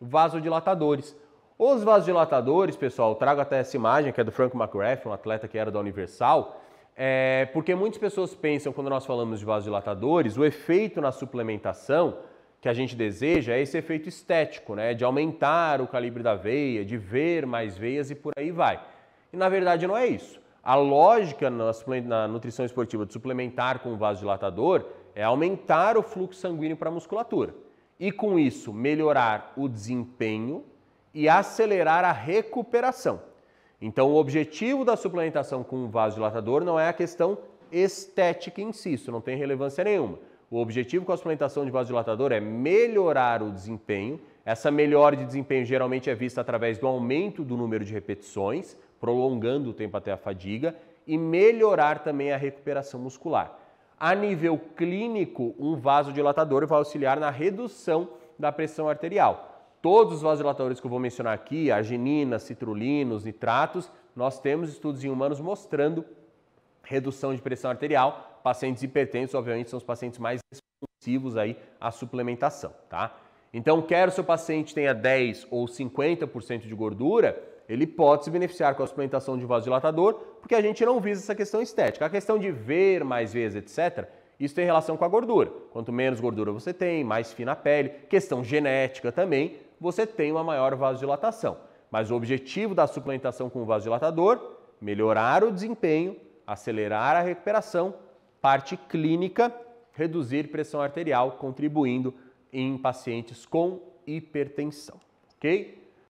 vasodilatadores. Os vasodilatadores, pessoal, trago até essa imagem que é do Frank McGrath, um atleta que era da Universal, é, porque muitas pessoas pensam, quando nós falamos de vasodilatadores, o efeito na suplementação que a gente deseja é esse efeito estético, né? De aumentar o calibre da veia, de ver mais veias e por aí vai. E na verdade não é isso. A lógica na, na nutrição esportiva de suplementar com vasodilatador é aumentar o fluxo sanguíneo para a musculatura e, com isso, melhorar o desempenho e acelerar a recuperação. Então, o objetivo da suplementação com um vasodilatador não é a questão estética em si, isso não tem relevância nenhuma. O objetivo com a suplementação de vasodilatador é melhorar o desempenho. Essa melhora de desempenho geralmente é vista através do aumento do número de repetições, prolongando o tempo até a fadiga, e melhorar também a recuperação muscular. A nível clínico, um vasodilatador vai auxiliar na redução da pressão arterial. Todos os vasodilatadores que eu vou mencionar aqui, arginina, citrulinos, nitratos, nós temos estudos em humanos mostrando redução de pressão arterial. Pacientes hipertensos, obviamente, são os pacientes mais responsivos aí à suplementação, tá? Então, quer o seu paciente tenha 10 ou 50% de gordura, ele pode se beneficiar com a suplementação de vasodilatador, porque a gente não visa essa questão estética. A questão de ver mais vezes, etc., isso tem relação com a gordura. Quanto menos gordura você tem, mais fina a pele, questão genética também, você tem uma maior vasodilatação. Mas o objetivo da suplementação com vasodilatador, melhorar o desempenho, acelerar a recuperação, parte clínica, reduzir pressão arterial, contribuindo em pacientes com hipertensão, ok?